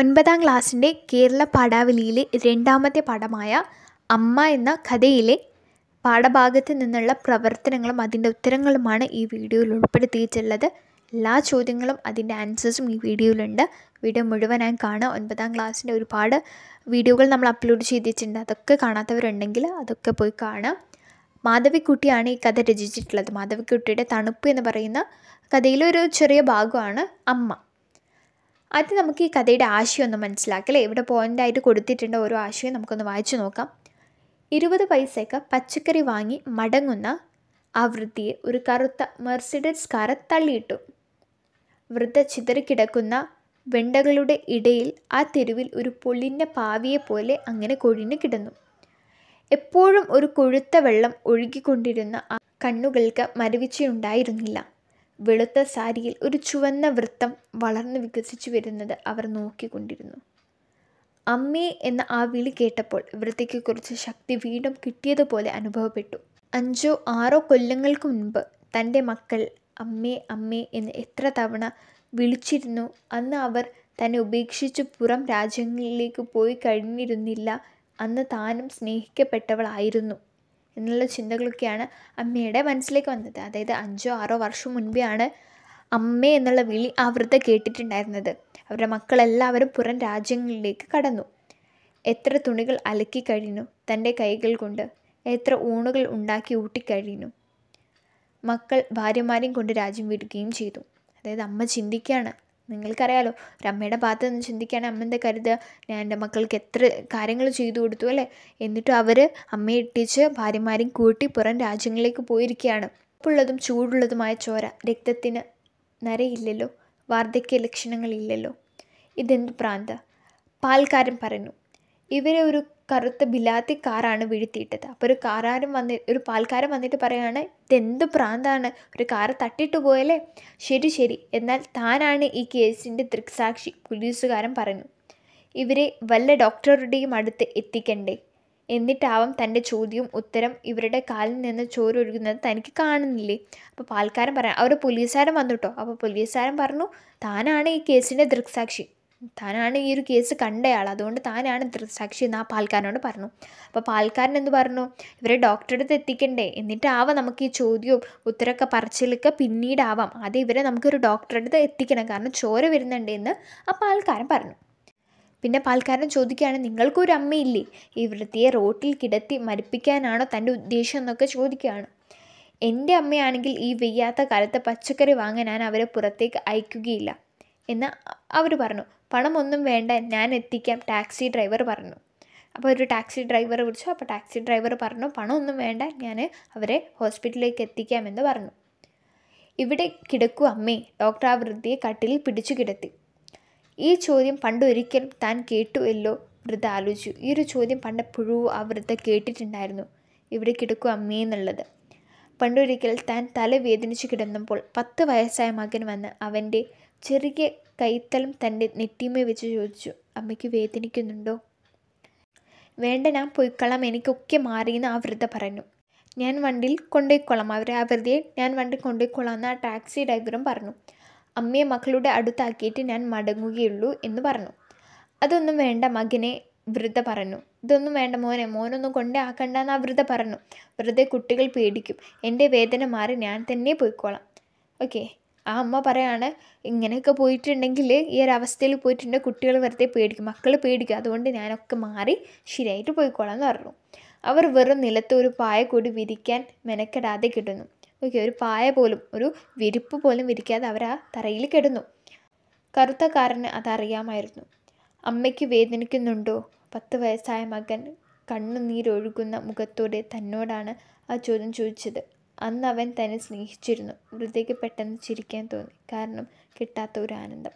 ഒൻപതാം ക്ലാസ്സിൻ്റെ കേരള പാഠാവലിയിലെ രണ്ടാമത്തെ പാഠമായ അമ്മ എന്ന കഥയിലെ പാഠഭാഗത്ത് നിന്നുള്ള പ്രവർത്തനങ്ങളും അതിൻ്റെ ഉത്തരങ്ങളുമാണ് ഈ വീഡിയോയിൽ ഉൾപ്പെടുത്തിയിട്ടുള്ളത് എല്ലാ ചോദ്യങ്ങളും അതിൻ്റെ ആൻസേഴ്സും ഈ വീഡിയോയിലുണ്ട് വീഡിയോ മുഴുവനായി കാണുക ഒൻപതാം ക്ലാസ്സിൻ്റെ ഒരുപാട് വീഡിയോകൾ നമ്മൾ അപ്ലോഡ് ചെയ്തിട്ടുണ്ട് അതൊക്കെ കാണാത്തവരുണ്ടെങ്കിൽ അതൊക്കെ പോയി കാണാം മാധവിക്കുട്ടിയാണ് ഈ കഥ രചിച്ചിട്ടുള്ളത് മാധവിക്കുട്ടിയുടെ തണുപ്പ് എന്ന് പറയുന്ന കഥയിലെ ഒരു ചെറിയ ഭാഗമാണ് അമ്മ ആദ്യം നമുക്ക് ഈ കഥയുടെ ആശയം ഒന്ന് മനസ്സിലാക്കാം അല്ലേ ഇവിടെ പോയിൻ്റായിട്ട് കൊടുത്തിട്ടുണ്ട് ഓരോ ആശയം നമുക്കൊന്ന് വായിച്ചു നോക്കാം ഇരുപത് പൈസയ്ക്ക് പച്ചക്കറി വാങ്ങി മടങ്ങുന്ന ആ വൃത്തിയെ ഒരു കറുത്ത മെർസിഡസ് കാറ് തള്ളിയിട്ടു വൃദ്ധ ചിതറിക്കിടക്കുന്ന വെണ്ടകളുടെ ഇടയിൽ ആ തെരുവിൽ ഒരു പൊള്ളിൻ്റെ പാവിയെ പോലെ അങ്ങനെ കൊഴിഞ്ഞു കിടന്നു എപ്പോഴും ഒരു കൊഴുത്ത വെള്ളം ഒഴുകിക്കൊണ്ടിരുന്ന ആ കണ്ണുകൾക്ക് മരവിച്ചുണ്ടായിരുന്നില്ല വെളുത്ത സാരിയിൽ ഒരു ചുവന്ന വൃത്തം വളർന്നു വികസിച്ചു വരുന്നത് അവർ നോക്കിക്കൊണ്ടിരുന്നു അമ്മേ എന്ന ആ വിളി കേട്ടപ്പോൾ വൃത്തിക്ക് കുറച്ച് ശക്തി വീണ്ടും കിട്ടിയതുപോലെ അനുഭവപ്പെട്ടു അഞ്ചോ ആറോ കൊല്ലങ്ങൾക്ക് മുൻപ് തൻ്റെ മക്കൾ അമ്മേ അമ്മേ എന്ന് എത്ര തവണ വിളിച്ചിരുന്നു അന്ന് അവർ തന്നെ ഉപേക്ഷിച്ച് പുറം രാജ്യങ്ങളിലേക്ക് പോയി കഴിഞ്ഞിരുന്നില്ല അന്ന് താനും സ്നേഹിക്കപ്പെട്ടവളായിരുന്നു എന്നുള്ള ചിന്തകളൊക്കെയാണ് അമ്മയുടെ മനസ്സിലേക്ക് വന്നത് അതായത് അഞ്ചോ ആറോ വർഷം ആണ് അമ്മ എന്നുള്ള വിളി ആ വൃദ്ധ കേട്ടിട്ടുണ്ടായിരുന്നത് അവരുടെ മക്കളെല്ലാവരും പുറം രാജ്യങ്ങളിലേക്ക് കടന്നു എത്ര തുണികൾ അലക്കി കഴിഞ്ഞു തൻ്റെ കൈകൾ കൊണ്ട് എത്ര ഊണുകൾ ഉണ്ടാക്കി ഊട്ടിക്കഴിഞ്ഞു മക്കൾ ഭാര്യമാരെയും കൊണ്ട് രാജ്യം വിടുകയും ചെയ്തു അതായത് അമ്മ ചിന്തിക്കുകയാണ് നിങ്ങൾക്കറിയാലോ ഒരു അമ്മയുടെ ഭാഗത്ത് നിന്ന് ചിന്തിക്കുകയാണെങ്കിൽ അമ്മ എന്താ കരുതുക ഞാൻ എൻ്റെ മക്കൾക്ക് എത്ര കാര്യങ്ങൾ ചെയ്തു കൊടുത്തു അല്ലേ എന്നിട്ടും അവർ അമ്മയെ ഇട്ടിച്ച് ഭാര്യമാരെയും കൂട്ടി പുറം രാജ്യങ്ങളിലേക്ക് പോയിരിക്കുകയാണ് ഉപ്പുള്ളതും ചൂടുള്ളതുമായ ചോര രക്തത്തിന് നരയില്ലല്ലോ വാർദ്ധക്യ ലക്ഷണങ്ങളില്ലല്ലോ ഇതെന്ത് പ്രാന്ത പാൽക്കാരൻ പറഞ്ഞു ഇവരെ ഒരു കറുത്ത ബിലാത്തി കാറാണ് വീഴ്ത്തിയിട്ടത് അപ്പോൾ ഒരു കാരാരും വന്ന് ഒരു പാൽക്കാരൻ വന്നിട്ട് പറയുകയാണ് ഇതെന്ത് പ്രാന്താണ് ഒരു കാറ് തട്ടിട്ട് പോയല്ലേ ശരി ശരി എന്നാൽ താനാണ് ഈ കേസിൻ്റെ ദൃക്സാക്ഷി പോലീസുകാരൻ പറഞ്ഞു ഇവരെ വല്ല ഡോക്ടറുടെയും അടുത്ത് എത്തിക്കണ്ടേ എന്നിട്ടാവും തൻ്റെ ചോദ്യവും ഉത്തരം ഇവരുടെ കാലിൽ നിന്ന് ചോരൊഴുകുന്നത് തനിക്ക് കാണുന്നില്ലേ അപ്പോൾ പാൽക്കാരൻ പറയാം അവർ പോലീസുകാരൻ വന്നു കേട്ടോ അപ്പോൾ പോലീസുകാരൻ പറഞ്ഞു താനാണ് ഈ കേസിൻ്റെ ദൃക്സാക്ഷി താനാണ് ഈ ഒരു കേസ് കണ്ടയാൾ അതുകൊണ്ട് താനാണ് ദൃക്സാക്ഷി എന്ന് ആ പാൽക്കാരനോട് പറഞ്ഞു അപ്പോൾ പാൽക്കാരൻ എന്ത് പറഞ്ഞു ഇവരെ ഡോക്ടറുടെ അടുത്ത് എത്തിക്കണ്ടേ എന്നിട്ടാവാം നമുക്ക് ഈ ചോദ്യവും ഉത്തരമൊക്കെ പറച്ചിലൊക്കെ പിന്നീടാവാം അത് ഇവരെ നമുക്കൊരു ഡോക്ടറുടെ അടുത്ത് എത്തിക്കണം കാരണം ചോര വരുന്നുണ്ട് എന്ന് ആ പാൽക്കാരൻ പറഞ്ഞു പിന്നെ പാൽക്കാരൻ ചോദിക്കുകയാണ് നിങ്ങൾക്കൊരു അമ്മയില്ലേ ഈ വൃത്തിയെ റോട്ടിൽ കിടത്തി മരിപ്പിക്കാനാണോ തൻ്റെ ഉദ്ദേശം എന്നൊക്കെ ചോദിക്കുകയാണ് എൻ്റെ അമ്മയാണെങ്കിൽ ഈ വെയ്യാത്ത കാലത്ത് പച്ചക്കറി വാങ്ങാൻ ഞാൻ അവരെ പുറത്തേക്ക് അയക്കുകയില്ല എന്ന് അവർ പറഞ്ഞു പണമൊന്നും വേണ്ട ഞാൻ എത്തിക്കാം ടാക്സി ഡ്രൈവർ പറഞ്ഞു അപ്പോൾ ഒരു ടാക്സി ഡ്രൈവറെ വിളിച്ചു അപ്പോൾ ടാക്സി ഡ്രൈവർ പറഞ്ഞു പണമൊന്നും വേണ്ട ഞാൻ അവരെ ഹോസ്പിറ്റലിലേക്ക് എത്തിക്കാമെന്ന് പറഞ്ഞു ഇവിടെ കിടക്കൂ അമ്മേ ഡോക്ടർ ആ വൃദ്ധയെ കട്ടിലിൽ പിടിച്ചു കിടത്തി ഈ ചോദ്യം പണ്ടൊരിക്കൽ താൻ കേട്ടു എല്ലോ വൃദ്ധ ആലോചിച്ചു ഈ ഒരു ചോദ്യം പണ്ടെപ്പോഴും ആ വൃദ്ധ കേട്ടിട്ടുണ്ടായിരുന്നു ഇവിടെ കിടക്കൂ അമ്മേ എന്നുള്ളത് പണ്ടൊരിക്കൽ താൻ തല വേദനിച്ച് കിടന്നപ്പോൾ പത്ത് വയസ്സായ മകൻ വന്ന് അവൻ്റെ ചെറിയ കൈത്തലം തൻ്റെ നെറ്റിമേ വെച്ച് ചോദിച്ചു അമ്മയ്ക്ക് വേദനിക്കുന്നുണ്ടോ വേണ്ട ഞാൻ പോയിക്കൊള്ളാം എനിക്കൊക്കെ മാറിയെന്ന് ആ വൃദ്ധ പറഞ്ഞു ഞാൻ വണ്ടിയിൽ കൊണ്ടുപോയിക്കൊള്ളാം അവരെ ആ വൃദ്ധയെ ഞാൻ വണ്ടി കൊണ്ടുപോയിക്കൊള്ളാം എന്ന് ആ ടാക്സി ഡ്രൈവറും പറഞ്ഞു അമ്മയെ മക്കളുടെ അടുത്താക്കിയിട്ട് ഞാൻ മടങ്ങുകയുള്ളൂ എന്ന് പറഞ്ഞു അതൊന്നും വേണ്ട മകനെ വൃദ്ധ പറഞ്ഞു ഇതൊന്നും വേണ്ട മോനെ മോനൊന്നും കൊണ്ടേ എന്ന് ആ വൃദ്ധ പറഞ്ഞു വെറുതെ കുട്ടികൾ പേടിക്കും എൻ്റെ വേദന മാറി ഞാൻ തന്നെ പോയിക്കോളാം ഓക്കേ ആ അമ്മ പറയാണ് ഇങ്ങനെയൊക്കെ പോയിട്ടുണ്ടെങ്കിൽ ഈ ഒരു അവസ്ഥയിൽ പോയിട്ടുണ്ടെങ്കിൽ കുട്ടികൾ വെറുതെ പേടിക്കും മക്കൾ പേടിക്കും അതുകൊണ്ട് ഞാനൊക്കെ മാറി ശരിയായിട്ട് പോയിക്കോളാം എന്ന് പറഞ്ഞു അവർ വെറും നിലത്ത് ഒരു പായ കൂടി വിരിക്കാൻ മെനക്കെടാതെ കിടന്നു ഓക്കെ ഒരു പായ പോലും ഒരു വിരിപ്പ് പോലും വിരിക്കാതെ അവർ ആ തറയിൽ കിടന്നു കറുത്തക്കാരന് അതറിയാമായിരുന്നു അമ്മയ്ക്ക് വേദനിക്കുന്നുണ്ടോ പത്ത് വയസ്സായ മകൻ കണ്ണുനീരൊഴുകുന്ന മുഖത്തോടെ തന്നോടാണ് ആ ചോദ്യം ചോദിച്ചത് അന്ന് അവൻ തന്നെ സ്നേഹിച്ചിരുന്നു വൃദ്ധയ്ക്ക് പെട്ടെന്ന് ചിരിക്കാൻ തോന്നി കാരണം കിട്ടാത്ത ഒരു ആനന്ദം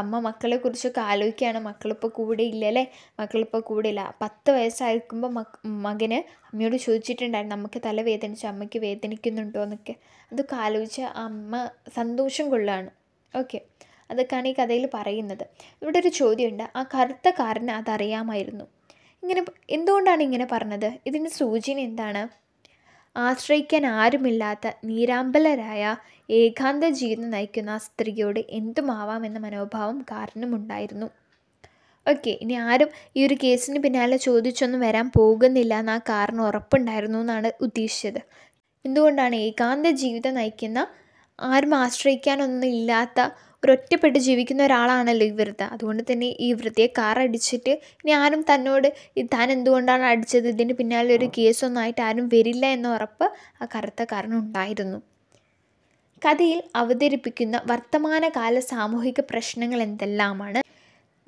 അമ്മ കുറിച്ചൊക്കെ ആലോചിക്കുകയാണ് മക്കളിപ്പോൾ കൂടെ ഇല്ലല്ലേ മക്കളിപ്പോൾ കൂടെ ഇല്ല പത്ത് വയസ്സായിരിക്കുമ്പോൾ മകന് അമ്മയോട് ചോദിച്ചിട്ടുണ്ടായിരുന്നു നമുക്ക് തല വേദനിച്ച് അമ്മയ്ക്ക് വേദനിക്കുന്നുണ്ടോ എന്നൊക്കെ അതൊക്കെ ആലോചിച്ച് അമ്മ സന്തോഷം കൊള്ളാണ് ഓക്കെ അതൊക്കെയാണ് ഈ കഥയിൽ പറയുന്നത് ഇവിടെ ഒരു ചോദ്യമുണ്ട് ആ കറുത്ത കാരന് അതറിയാമായിരുന്നു ഇങ്ങനെ എന്തുകൊണ്ടാണ് ഇങ്ങനെ പറഞ്ഞത് ഇതിൻ്റെ സൂചന എന്താണ് ആശ്രയിക്കാൻ ആരുമില്ലാത്ത നീരാമ്പലരായ ഏകാന്ത ജീവിതം നയിക്കുന്ന ആ സ്ത്രീയോട് എന്ന മനോഭാവം കാരണമുണ്ടായിരുന്നു ഓക്കെ ഇനി ആരും ഈ ഒരു കേസിന് പിന്നാലെ ചോദിച്ചൊന്നും വരാൻ പോകുന്നില്ല എന്ന് ആ കാരണം ഉറപ്പുണ്ടായിരുന്നു എന്നാണ് ഉദ്ദേശിച്ചത് എന്തുകൊണ്ടാണ് ഏകാന്ത ജീവിതം നയിക്കുന്ന ആരും ആശ്രയിക്കാനൊന്നും ഇല്ലാത്ത ഒരൊറ്റപ്പെട്ട് ജീവിക്കുന്ന ഒരാളാണല്ലോ ഈ വൃദ്ധ അതുകൊണ്ട് തന്നെ ഈ വൃദ്ധയെ കാർ അടിച്ചിട്ട് ഇനി ആരും തന്നോട് താൻ എന്തുകൊണ്ടാണ് അടിച്ചത് ഇതിൻ്റെ പിന്നാലെ ഒരു ആയിട്ട് ആരും വരില്ല എന്ന ഉറപ്പ് ആ കറുത്ത കാരനുണ്ടായിരുന്നു കഥയിൽ അവതരിപ്പിക്കുന്ന വർത്തമാനകാല സാമൂഹിക പ്രശ്നങ്ങൾ എന്തെല്ലാമാണ്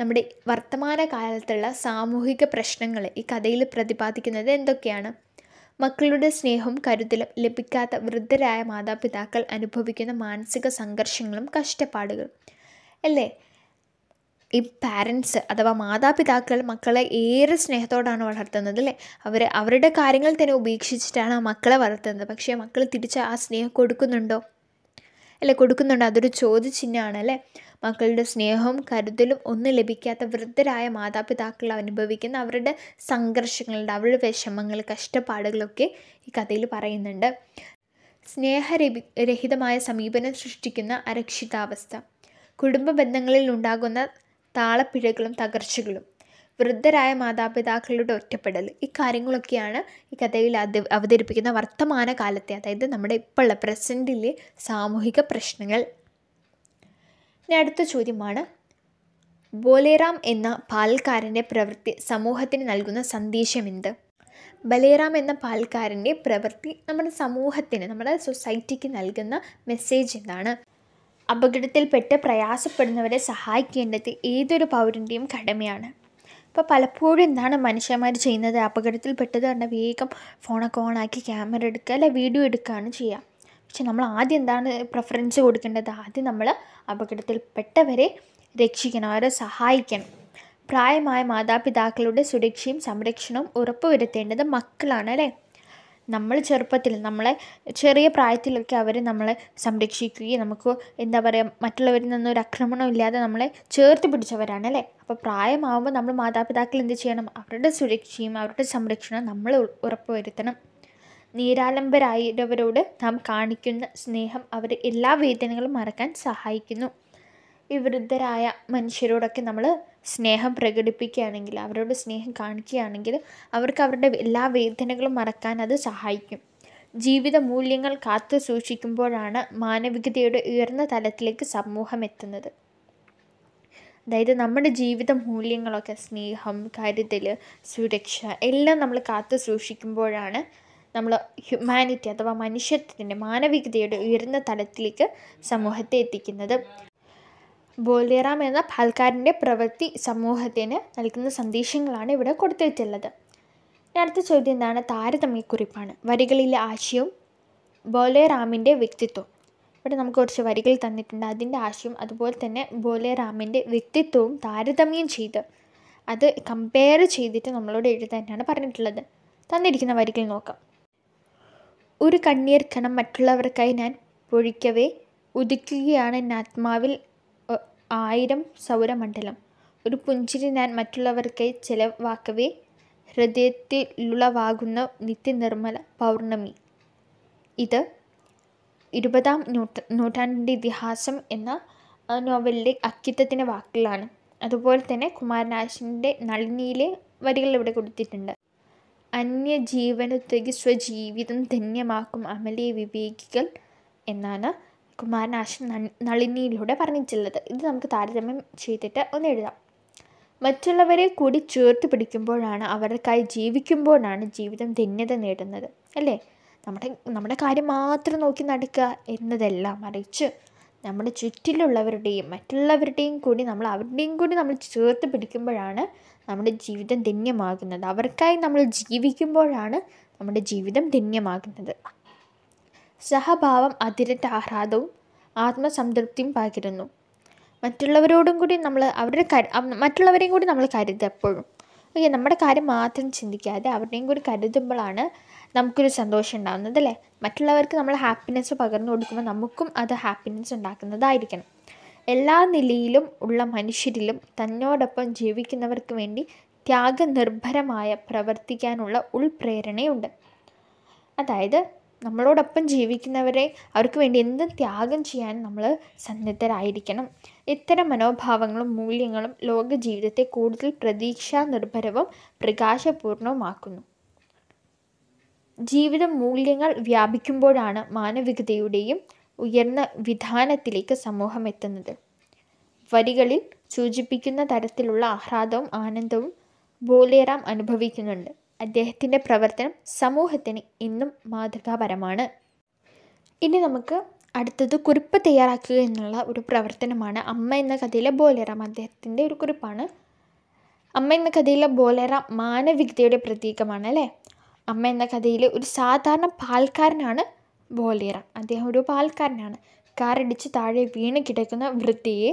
നമ്മുടെ വർത്തമാനകാലത്തുള്ള സാമൂഹിക പ്രശ്നങ്ങൾ ഈ കഥയിൽ പ്രതിപാദിക്കുന്നത് എന്തൊക്കെയാണ് മക്കളുടെ സ്നേഹവും കരുതലും ലഭിക്കാത്ത വൃദ്ധരായ മാതാപിതാക്കൾ അനുഭവിക്കുന്ന മാനസിക സംഘർഷങ്ങളും കഷ്ടപ്പാടുകളും അല്ലേ ഈ പാരൻസ് അഥവാ മാതാപിതാക്കൾ മക്കളെ ഏറെ സ്നേഹത്തോടാണ് വളർത്തുന്നത് അല്ലേ അവർ അവരുടെ കാര്യങ്ങൾ തന്നെ ഉപേക്ഷിച്ചിട്ടാണ് ആ മക്കളെ വളർത്തുന്നത് പക്ഷേ മക്കൾ തിരിച്ച് ആ സ്നേഹം കൊടുക്കുന്നുണ്ടോ അല്ലേ കൊടുക്കുന്നുണ്ടോ അതൊരു ചോദ്യചിഹ്നമാണ് അല്ലേ മക്കളുടെ സ്നേഹവും കരുതലും ഒന്നും ലഭിക്കാത്ത വൃദ്ധരായ മാതാപിതാക്കൾ അനുഭവിക്കുന്ന അവരുടെ സംഘർഷങ്ങളുടെ അവരുടെ വിഷമങ്ങൾ കഷ്ടപ്പാടുകളൊക്കെ ഈ കഥയിൽ പറയുന്നുണ്ട് സ്നേഹരഹിതമായ രഹിതമായ സമീപനം സൃഷ്ടിക്കുന്ന അരക്ഷിതാവസ്ഥ കുടുംബ ബന്ധങ്ങളിൽ ഉണ്ടാകുന്ന താളപ്പിഴകളും തകർച്ചകളും വൃദ്ധരായ മാതാപിതാക്കളുടെ ഒറ്റപ്പെടൽ ഇക്കാര്യങ്ങളൊക്കെയാണ് ഈ കഥയിൽ അത് അവതരിപ്പിക്കുന്ന വർത്തമാന കാലത്തെ അതായത് നമ്മുടെ ഇപ്പോഴുള്ള പ്രസൻറ്റിലെ സാമൂഹിക പ്രശ്നങ്ങൾ ഇനി അടുത്ത ചോദ്യമാണ് ബോലേറാം എന്ന പാൽക്കാരൻ്റെ പ്രവൃത്തി സമൂഹത്തിന് നൽകുന്ന എന്ത് ബലേറാം എന്ന പാൽക്കാരൻ്റെ പ്രവൃത്തി നമ്മുടെ സമൂഹത്തിന് നമ്മുടെ സൊസൈറ്റിക്ക് നൽകുന്ന മെസ്സേജ് എന്താണ് അപകടത്തിൽപ്പെട്ട് പ്രയാസപ്പെടുന്നവരെ സഹായിക്കേണ്ടത് ഏതൊരു പൗരൻ്റെയും കടമയാണ് ഇപ്പോൾ പലപ്പോഴും എന്താണ് മനുഷ്യന്മാർ ചെയ്യുന്നത് അപകടത്തിൽപ്പെട്ടത് പറഞ്ഞാൽ വേഗം ഫോണൊക്കെ ഓണാക്കി ക്യാമറ എടുക്കുക അല്ലെ വീഡിയോ എടുക്കുകയാണ് ചെയ്യുക പക്ഷെ നമ്മൾ ആദ്യം എന്താണ് പ്രിഫറൻസ് കൊടുക്കേണ്ടത് ആദ്യം നമ്മൾ അപകടത്തിൽപ്പെട്ടവരെ രക്ഷിക്കണം അവരെ സഹായിക്കണം പ്രായമായ മാതാപിതാക്കളുടെ സുരക്ഷയും സംരക്ഷണവും ഉറപ്പുവരുത്തേണ്ടത് മക്കളാണ് അല്ലേ നമ്മൾ ചെറുപ്പത്തിൽ നമ്മളെ ചെറിയ പ്രായത്തിലൊക്കെ അവർ നമ്മളെ സംരക്ഷിക്കുകയും നമുക്ക് എന്താ പറയുക മറ്റുള്ളവരിൽ നിന്നൊരു ആക്രമണം ഇല്ലാതെ നമ്മളെ ചേർത്ത് പിടിച്ചവരാണ് അല്ലേ അപ്പോൾ പ്രായമാകുമ്പോൾ നമ്മൾ മാതാപിതാക്കൾ എന്ത് ചെയ്യണം അവരുടെ സുരക്ഷയും അവരുടെ സംരക്ഷണവും നമ്മൾ ഉറപ്പുവരുത്തണം നിരാലംബരായവരോട് നാം കാണിക്കുന്ന സ്നേഹം അവരെ എല്ലാ വേദനകളും മറക്കാൻ സഹായിക്കുന്നു ഈ വൃദ്ധരായ മനുഷ്യരോടൊക്കെ നമ്മൾ സ്നേഹം പ്രകടിപ്പിക്കുകയാണെങ്കിൽ അവരോട് സ്നേഹം കാണിക്കുകയാണെങ്കിൽ അവർക്ക് അവരുടെ എല്ലാ വേദനകളും മറക്കാൻ അത് സഹായിക്കും ജീവിത മൂല്യങ്ങൾ കാത്തു സൂക്ഷിക്കുമ്പോഴാണ് മാനവികതയുടെ ഉയർന്ന തലത്തിലേക്ക് സമൂഹം എത്തുന്നത് അതായത് നമ്മുടെ ജീവിത മൂല്യങ്ങളൊക്കെ സ്നേഹം കരുതൽ സുരക്ഷ എല്ലാം നമ്മൾ കാത്തു സൂക്ഷിക്കുമ്പോഴാണ് നമ്മൾ ഹ്യൂമാനിറ്റി അഥവാ മനുഷ്യത്വത്തിൻ്റെ മാനവികതയുടെ ഉയർന്ന തലത്തിലേക്ക് സമൂഹത്തെ എത്തിക്കുന്നത് ബോലിയറാം എന്ന പാൽക്കാരൻ്റെ പ്രവൃത്തി സമൂഹത്തിന് നൽകുന്ന സന്ദേശങ്ങളാണ് ഇവിടെ കൊടുത്തിട്ടുള്ളത് അടുത്ത ചോദ്യം എന്താണ് താരതമ്യക്കുറിപ്പാണ് വരികളിലെ ആശയവും ബോലേറാമിൻ്റെ വ്യക്തിത്വം ഇവിടെ നമുക്ക് കുറച്ച് വരികൾ തന്നിട്ടുണ്ട് അതിൻ്റെ ആശയം അതുപോലെ തന്നെ ബോലേറാമിൻ്റെ വ്യക്തിത്വവും താരതമ്യം ചെയ്ത് അത് കമ്പയർ ചെയ്തിട്ട് നമ്മളോട് എഴുതാനാണ് പറഞ്ഞിട്ടുള്ളത് തന്നിരിക്കുന്ന വരികൾ നോക്കാം ഒരു കണ്ണീർ കണം മറ്റുള്ളവർക്കായി ഞാൻ പൊഴിക്കവേ ഉദിക്കുകയാണ് എൻ്റെ ആത്മാവിൽ ആയിരം സൗരമണ്ഡലം ഒരു പുഞ്ചിരി ഞാൻ മറ്റുള്ളവർക്കായി ചെലവാക്കവേ ഹൃദയത്തിലുളവാകുന്ന നിത്യനിർമ്മല പൗർണമി ഇത് ഇരുപതാം നൂറ്റ നൂറ്റാണ്ടിൻ്റെ ഇതിഹാസം എന്ന നോവലിലെ അക്കിത്തത്തിൻ്റെ വാക്കുകളാണ് അതുപോലെ തന്നെ കുമാരനാശിൻ്റെ നളിനിയിലെ വരികൾ ഇവിടെ കൊടുത്തിട്ടുണ്ട് അന്യജീവനൊത്തകി സ്വജീവിതം ധന്യമാക്കും അമലെ വിവേകികൾ എന്നാണ് കുമാരനാശൻ നളിനിയിലൂടെ പറഞ്ഞിട്ടുള്ളത് ഇത് നമുക്ക് താരതമ്യം ചെയ്തിട്ട് ഒന്ന് എഴുതാം മറ്റുള്ളവരെ കൂടി ചേർത്ത് പിടിക്കുമ്പോഴാണ് അവർക്കായി ജീവിക്കുമ്പോഴാണ് ജീവിതം ധന്യത നേടുന്നത് അല്ലേ നമ്മുടെ നമ്മുടെ കാര്യം മാത്രം നോക്കി നടക്കുക എന്നതല്ല മറിച്ച് നമ്മുടെ ചുറ്റിലുള്ളവരുടെയും മറ്റുള്ളവരുടെയും കൂടി നമ്മൾ അവരുടെയും കൂടി നമ്മൾ ചേർത്ത് പിടിക്കുമ്പോഴാണ് നമ്മുടെ ജീവിതം ധന്യമാകുന്നത് അവർക്കായി നമ്മൾ ജീവിക്കുമ്പോഴാണ് നമ്മുടെ ജീവിതം ധന്യമാകുന്നത് സഹഭാവം അതിരറ്റ ആഹ്ലാദവും ആത്മസംതൃപ്തിയും പകരുന്നു മറ്റുള്ളവരോടും കൂടി നമ്മൾ അവരുടെ മറ്റുള്ളവരെയും കൂടി നമ്മൾ കരുതുക എപ്പോഴും ഓക്കെ നമ്മുടെ കാര്യം മാത്രം ചിന്തിക്കാതെ അവരുടെയും കൂടി കരുതുമ്പോഴാണ് നമുക്കൊരു സന്തോഷം ഉണ്ടാകുന്നത് അല്ലേ മറ്റുള്ളവർക്ക് നമ്മൾ ഹാപ്പിനെസ് പകർന്നു കൊടുക്കുമ്പോൾ നമുക്കും അത് ഹാപ്പിനെസ് ഉണ്ടാക്കുന്നതായിരിക്കണം എല്ലാ നിലയിലും ഉള്ള മനുഷ്യരിലും തന്നോടൊപ്പം ജീവിക്കുന്നവർക്ക് വേണ്ടി ത്യാഗനിർഭരമായ പ്രവർത്തിക്കാനുള്ള ഉൾപ്രേരണയുണ്ട് അതായത് നമ്മളോടൊപ്പം ജീവിക്കുന്നവരെ അവർക്ക് വേണ്ടി എന്തും ത്യാഗം ചെയ്യാൻ നമ്മൾ സന്നദ്ധരായിരിക്കണം ഇത്തരം മനോഭാവങ്ങളും മൂല്യങ്ങളും ലോക ജീവിതത്തെ കൂടുതൽ പ്രതീക്ഷാ നിർഭരവും പ്രകാശപൂർണവുമാക്കുന്നു ജീവിത മൂല്യങ്ങൾ വ്യാപിക്കുമ്പോഴാണ് മാനവികതയുടെയും ഉയർന്ന വിധാനത്തിലേക്ക് സമൂഹം എത്തുന്നത് വരികളിൽ സൂചിപ്പിക്കുന്ന തരത്തിലുള്ള ആഹ്ലാദവും ആനന്ദവും ബോലേറാം അനുഭവിക്കുന്നുണ്ട് അദ്ദേഹത്തിൻ്റെ പ്രവർത്തനം സമൂഹത്തിന് ഇന്നും മാതൃകാപരമാണ് ഇനി നമുക്ക് അടുത്തത് കുറിപ്പ് തയ്യാറാക്കുക എന്നുള്ള ഒരു പ്രവർത്തനമാണ് അമ്മ എന്ന കഥയിലെ ബോലേറാം അദ്ദേഹത്തിൻ്റെ ഒരു കുറിപ്പാണ് അമ്മ എന്ന കഥയിലെ ബോലേറാം മാനവികതയുടെ പ്രതീകമാണ് അല്ലേ അമ്മ എന്ന കഥയിലെ ഒരു സാധാരണ പാൽക്കാരനാണ് ബോലിയറ അദ്ദേഹം ഒരു പാൽക്കാരനാണ് കാറിടിച്ച് താഴെ വീണ് കിടക്കുന്ന വൃത്തിയെ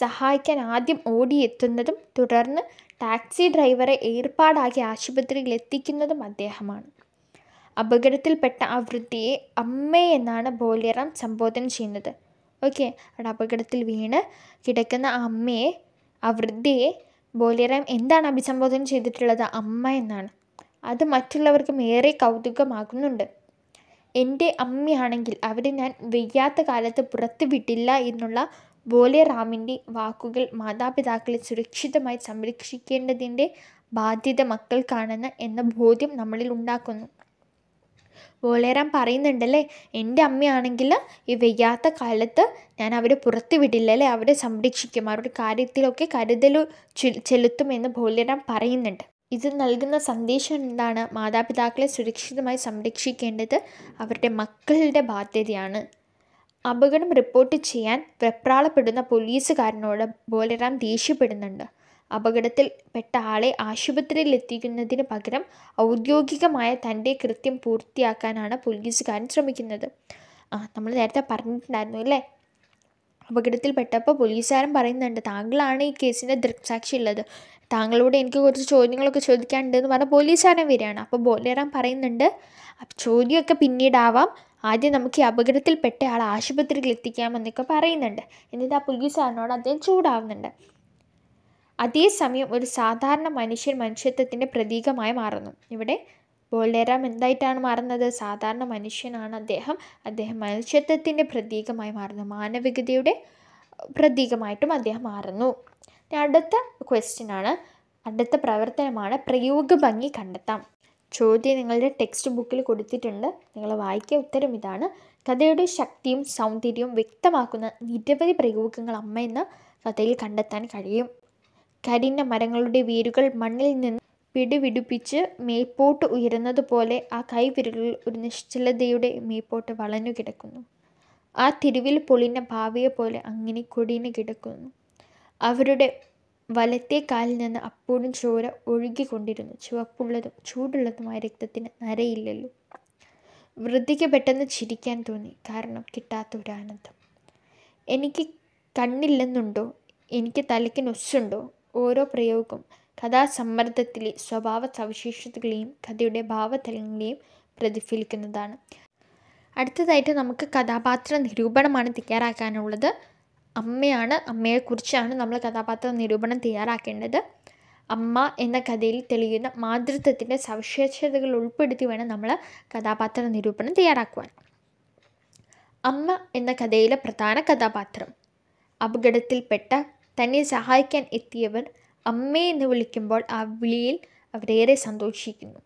സഹായിക്കാൻ ആദ്യം ഓടിയെത്തുന്നതും തുടർന്ന് ടാക്സി ഡ്രൈവറെ ഏർപ്പാടാക്കി ആശുപത്രിയിൽ എത്തിക്കുന്നതും അദ്ദേഹമാണ് അപകടത്തിൽപ്പെട്ട ആ വൃത്തിയെ അമ്മയെന്നാണ് എന്നാണ് സംബോധന ചെയ്യുന്നത് ഓക്കെ അവിടെ അപകടത്തിൽ വീണ് കിടക്കുന്ന ആ അമ്മയെ ആ വൃദ്ധയെ ബോലിറാം എന്താണ് അഭിസംബോധന ചെയ്തിട്ടുള്ളത് അമ്മ എന്നാണ് അത് മറ്റുള്ളവർക്കും ഏറെ കൗതുകമാകുന്നുണ്ട് എൻ്റെ അമ്മയാണെങ്കിൽ അവരെ ഞാൻ വെയ്യാത്ത കാലത്ത് പുറത്ത് വിട്ടില്ല എന്നുള്ള റാമിൻ്റെ വാക്കുകൾ മാതാപിതാക്കളെ സുരക്ഷിതമായി സംരക്ഷിക്കേണ്ടതിൻ്റെ ബാധ്യത മക്കൾക്കാണെന്ന് എന്ന ബോധ്യം നമ്മളിൽ ഉണ്ടാക്കുന്നു ബോലേറാം പറയുന്നുണ്ടല്ലേ എൻ്റെ അമ്മയാണെങ്കിൽ ഈ വെയ്യാത്ത കാലത്ത് ഞാൻ അവരെ പുറത്ത് വിടില്ല അല്ലേ അവരെ സംരക്ഷിക്കും അവരുടെ കാര്യത്തിലൊക്കെ കരുതൽ ചെലുത്തുമെന്ന് ബോലേറാം പറയുന്നുണ്ട് ഇത് നൽകുന്ന സന്ദേശം എന്താണ് മാതാപിതാക്കളെ സുരക്ഷിതമായി സംരക്ഷിക്കേണ്ടത് അവരുടെ മക്കളുടെ ബാധ്യതയാണ് അപകടം റിപ്പോർട്ട് ചെയ്യാൻ വെപ്രാളപ്പെടുന്ന പോലീസുകാരനോട് ബോലറാം ദേഷ്യപ്പെടുന്നുണ്ട് അപകടത്തിൽ പെട്ട ആളെ ആശുപത്രിയിൽ എത്തിക്കുന്നതിന് പകരം ഔദ്യോഗികമായ തൻ്റെ കൃത്യം പൂർത്തിയാക്കാനാണ് പോലീസുകാരൻ ശ്രമിക്കുന്നത് ആ നമ്മൾ നേരത്തെ പറഞ്ഞിട്ടുണ്ടായിരുന്നു അല്ലേ അപകടത്തിൽപ്പെട്ടപ്പോൾ പോലീസുകാരൻ പറയുന്നുണ്ട് താങ്കളാണ് ഈ കേസിൻ്റെ ദൃക്സാക്ഷി ഉള്ളത് താങ്കളോട് എനിക്ക് കുറച്ച് ചോദ്യങ്ങളൊക്കെ ചോദിക്കാനുണ്ട് എന്ന് പറഞ്ഞാൽ പോലീസുകാരൻ വരികയാണ് അപ്പോൾ ബോലേറാം പറയുന്നുണ്ട് ചോദ്യമൊക്കെ പിന്നീടാവാം ആദ്യം നമുക്ക് ഈ അപകടത്തിൽപ്പെട്ട ആൾ ആശുപത്രിയിൽ എത്തിക്കാമെന്നൊക്കെ പറയുന്നുണ്ട് എന്നിട്ട് ആ പോലീസുകാരനോട് അദ്ദേഹം ചൂടാവുന്നുണ്ട് അതേസമയം ഒരു സാധാരണ മനുഷ്യൻ മനുഷ്യത്വത്തിൻ്റെ പ്രതീകമായി മാറുന്നു ഇവിടെ ബോലേറാം എന്തായിട്ടാണ് മാറുന്നത് സാധാരണ മനുഷ്യനാണ് അദ്ദേഹം അദ്ദേഹം മനുഷ്യത്വത്തിൻ്റെ പ്രതീകമായി മാറുന്നു മാനവികതയുടെ പ്രതീകമായിട്ടും അദ്ദേഹം മാറുന്നു ഇനി അടുത്ത ക്വസ്റ്റ്യൻ ആണ് അടുത്ത പ്രവർത്തനമാണ് പ്രയോഗ ഭംഗി കണ്ടെത്താം ചോദ്യം നിങ്ങളുടെ ടെക്സ്റ്റ് ബുക്കിൽ കൊടുത്തിട്ടുണ്ട് നിങ്ങൾ വായിക്കുക ഉത്തരം ഇതാണ് കഥയുടെ ശക്തിയും സൗന്ദര്യവും വ്യക്തമാക്കുന്ന നിരവധി പ്രയോഗങ്ങൾ അമ്മ കഥയിൽ കണ്ടെത്താൻ കഴിയും കരിഞ്ഞ മരങ്ങളുടെ വേരുകൾ മണ്ണിൽ നിന്ന് പിടിവിടുപ്പിച്ച് മേൽപോട്ട് ഉയരുന്നതുപോലെ ആ കൈവിരലിൽ ഒരു നിശ്ചലതയുടെ മേൽപോട്ട് വളഞ്ഞു കിടക്കുന്നു ആ തിരുവിൽ പൊളിഞ്ഞ ഭാവിയെ പോലെ അങ്ങനെ കൊടിഞ്ഞു കിടക്കുന്നു അവരുടെ വലത്തേ കാലിൽ നിന്ന് അപ്പോഴും ചോര ഒഴുകിക്കൊണ്ടിരുന്നു ചുവപ്പുള്ളതും ചൂടുള്ളതുമായ രക്തത്തിന് നരയില്ലല്ലോ വൃദ്ധിക്ക് പെട്ടെന്ന് ചിരിക്കാൻ തോന്നി കാരണം കിട്ടാത്ത ഒരു ആനന്ദം എനിക്ക് കണ്ണില്ലെന്നുണ്ടോ എനിക്ക് തലയ്ക്ക് നൊസ്സുണ്ടോ ഓരോ പ്രയോഗവും കഥാസമ്മർദ്ദത്തിലെ സ്വഭാവ സവിശേഷതകളെയും കഥയുടെ ഭാവതലങ്ങളെയും പ്രതിഫലിക്കുന്നതാണ് അടുത്തതായിട്ട് നമുക്ക് കഥാപാത്ര നിരൂപണമാണ് തയ്യാറാക്കാനുള്ളത് അമ്മയാണ് അമ്മയെക്കുറിച്ചാണ് നമ്മൾ കഥാപാത്ര നിരൂപണം തയ്യാറാക്കേണ്ടത് അമ്മ എന്ന കഥയിൽ തെളിയുന്ന മാതൃത്വത്തിൻ്റെ സവിശേഷതകൾ ഉൾപ്പെടുത്തി വേണം നമ്മൾ കഥാപാത്ര നിരൂപണം തയ്യാറാക്കുവാൻ അമ്മ എന്ന കഥയിലെ പ്രധാന കഥാപാത്രം അപകടത്തിൽപ്പെട്ട തന്നെ സഹായിക്കാൻ എത്തിയവർ അമ്മേ എന്ന് വിളിക്കുമ്പോൾ ആ വിളിയിൽ അവരേറെ സന്തോഷിക്കുന്നു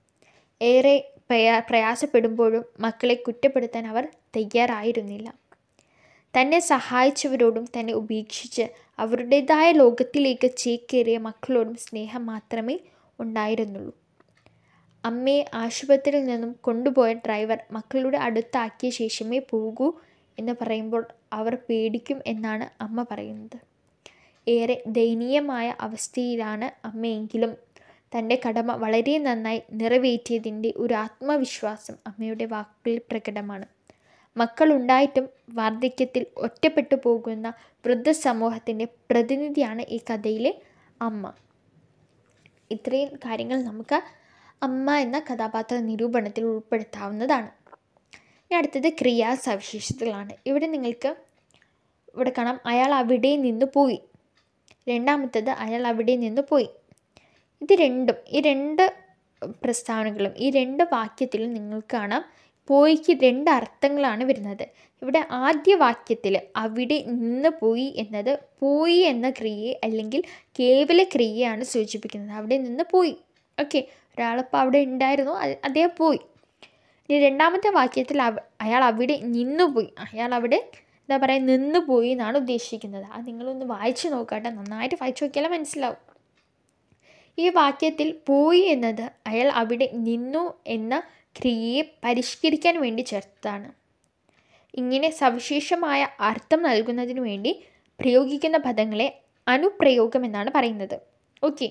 ഏറെ പ്രയാ പ്രയാസപ്പെടുമ്പോഴും മക്കളെ കുറ്റപ്പെടുത്താൻ അവർ തയ്യാറായിരുന്നില്ല തന്നെ സഹായിച്ചവരോടും തന്നെ ഉപേക്ഷിച്ച് അവരുടേതായ ലോകത്തിലേക്ക് ചേക്കേറിയ മക്കളോടും സ്നേഹം മാത്രമേ ഉണ്ടായിരുന്നുള്ളൂ അമ്മയെ ആശുപത്രിയിൽ നിന്നും കൊണ്ടുപോയ ഡ്രൈവർ മക്കളുടെ അടുത്താക്കിയ ശേഷമേ പോകൂ എന്ന് പറയുമ്പോൾ അവർ പേടിക്കും എന്നാണ് അമ്മ പറയുന്നത് ഏറെ ദയനീയമായ അവസ്ഥയിലാണ് അമ്മയെങ്കിലും തൻ്റെ കടമ വളരെ നന്നായി നിറവേറ്റിയതിൻ്റെ ഒരു ആത്മവിശ്വാസം അമ്മയുടെ വാക്കുകളിൽ പ്രകടമാണ് മക്കളുണ്ടായിട്ടും വാർദ്ധക്യത്തിൽ ഒറ്റപ്പെട്ടു പോകുന്ന വൃദ്ധസമൂഹത്തിൻ്റെ പ്രതിനിധിയാണ് ഈ കഥയിലെ അമ്മ ഇത്രയും കാര്യങ്ങൾ നമുക്ക് അമ്മ എന്ന കഥാപാത്ര നിരൂപണത്തിൽ ഉൾപ്പെടുത്താവുന്നതാണ് ഇനി അടുത്തത് ക്രിയാ സവിശേഷതകളാണ് ഇവിടെ നിങ്ങൾക്ക് ഇവിടെ കാണാം അയാൾ അവിടെ നിന്ന് പോയി രണ്ടാമത്തത് അയാൾ അവിടെ നിന്ന് പോയി ഇത് രണ്ടും ഈ രണ്ട് പ്രസ്താവനകളും ഈ രണ്ട് വാക്യത്തിലും നിങ്ങൾ കാണാം പോയിക്ക് രണ്ട് അർത്ഥങ്ങളാണ് വരുന്നത് ഇവിടെ ആദ്യ വാക്യത്തിൽ അവിടെ നിന്ന് പോയി എന്നത് പോയി എന്ന ക്രിയയെ അല്ലെങ്കിൽ കേവല ക്രിയയാണ് സൂചിപ്പിക്കുന്നത് അവിടെ നിന്ന് പോയി ഓക്കെ ഒരാളിപ്പോൾ അവിടെ ഉണ്ടായിരുന്നു അദ്ദേഹം പോയി ഇനി രണ്ടാമത്തെ വാക്യത്തിൽ അയാൾ അവിടെ പോയി അയാൾ അവിടെ എന്താ പറയുക നിന്ന് പോയി എന്നാണ് ഉദ്ദേശിക്കുന്നത് അത് നിങ്ങളൊന്ന് വായിച്ചു നോക്കട്ടെ നന്നായിട്ട് വായിച്ചു നോക്കിയാലേ മനസ്സിലാവും ഈ വാക്യത്തിൽ പോയി എന്നത് അയാൾ അവിടെ നിന്നു എന്ന ക്രിയയെ പരിഷ്കരിക്കാൻ വേണ്ടി ചേർത്തതാണ് ഇങ്ങനെ സവിശേഷമായ അർത്ഥം നൽകുന്നതിനു വേണ്ടി പ്രയോഗിക്കുന്ന പദങ്ങളെ അനുപ്രയോഗം എന്നാണ് പറയുന്നത് ഓക്കെ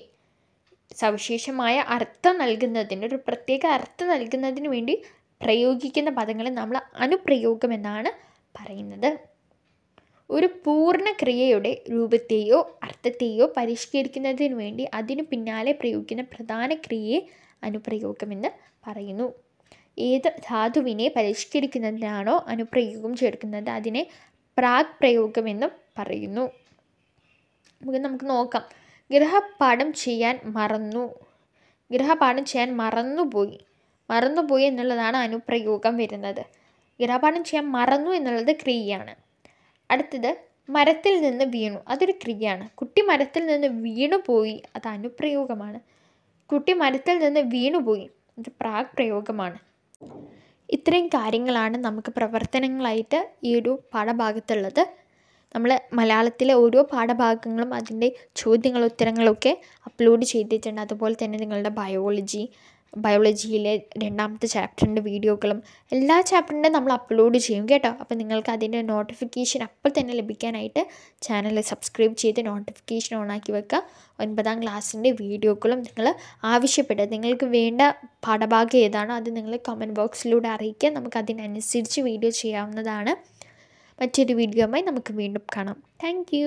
സവിശേഷമായ അർത്ഥം നൽകുന്നതിന് ഒരു പ്രത്യേക അർത്ഥം നൽകുന്നതിന് വേണ്ടി പ്രയോഗിക്കുന്ന പദങ്ങളെ നമ്മൾ അനുപ്രയോഗം എന്നാണ് പറയുന്നത് ഒരു പൂർണ്ണ ക്രിയയുടെ രൂപത്തെയോ അർത്ഥത്തെയോ പരിഷ്കരിക്കുന്നതിന് വേണ്ടി അതിനു പിന്നാലെ പ്രയോഗിക്കുന്ന പ്രധാന ക്രിയയെ അനുപ്രയോഗമെന്ന് പറയുന്നു ഏത് ധാതുവിനെ പരിഷ്കരിക്കുന്നതിനാണോ അനുപ്രയോഗം ചേർക്കുന്നത് അതിനെ പ്രാഗ് പ്രയോഗമെന്നും പറയുന്നു നമുക്ക് നമുക്ക് നോക്കാം ഗൃഹപാഠം ചെയ്യാൻ മറന്നു ഗൃഹപാഠം ചെയ്യാൻ മറന്നുപോയി മറന്നുപോയി എന്നുള്ളതാണ് അനുപ്രയോഗം വരുന്നത് ഗൃഹപാഠം ചെയ്യാൻ മറന്നു എന്നുള്ളത് ക്രിയയാണ് അടുത്തത് മരത്തിൽ നിന്ന് വീണു അതൊരു ക്രിയയാണ് കുട്ടി മരത്തിൽ നിന്ന് വീണുപോയി അത് അനുപ്രയോഗമാണ് കുട്ടി മരത്തിൽ നിന്ന് വീണുപോയി അത് പ്രാഗ് പ്രയോഗമാണ് ഇത്രയും കാര്യങ്ങളാണ് നമുക്ക് പ്രവർത്തനങ്ങളായിട്ട് ഈ ഒരു പാഠഭാഗത്തുള്ളത് നമ്മൾ മലയാളത്തിലെ ഓരോ പാഠഭാഗങ്ങളും അതിൻ്റെ ചോദ്യങ്ങളും ഉത്തരങ്ങളൊക്കെ അപ്ലോഡ് ചെയ്തിട്ടുണ്ട് അതുപോലെ തന്നെ നിങ്ങളുടെ ബയോളജി ബയോളജിയിലെ രണ്ടാമത്തെ ചാപ്റ്ററിൻ്റെ വീഡിയോകളും എല്ലാ ചാപ്റ്ററിൻ്റെ നമ്മൾ അപ്ലോഡ് ചെയ്യും കേട്ടോ അപ്പോൾ നിങ്ങൾക്ക് അതിൻ്റെ നോട്ടിഫിക്കേഷൻ അപ്പോൾ തന്നെ ലഭിക്കാനായിട്ട് ചാനൽ സബ്സ്ക്രൈബ് ചെയ്ത് നോട്ടിഫിക്കേഷൻ ഓണാക്കി വെക്കുക ഒൻപതാം ക്ലാസ്സിൻ്റെ വീഡിയോകളും നിങ്ങൾ ആവശ്യപ്പെടുക നിങ്ങൾക്ക് വേണ്ട പാഠഭാഗം ഏതാണോ അത് നിങ്ങൾ കമൻറ്റ് ബോക്സിലൂടെ അറിയിക്കുക നമുക്ക് അതിനനുസരിച്ച് വീഡിയോ ചെയ്യാവുന്നതാണ് മറ്റൊരു വീഡിയോ നമുക്ക് വീണ്ടും കാണാം താങ്ക്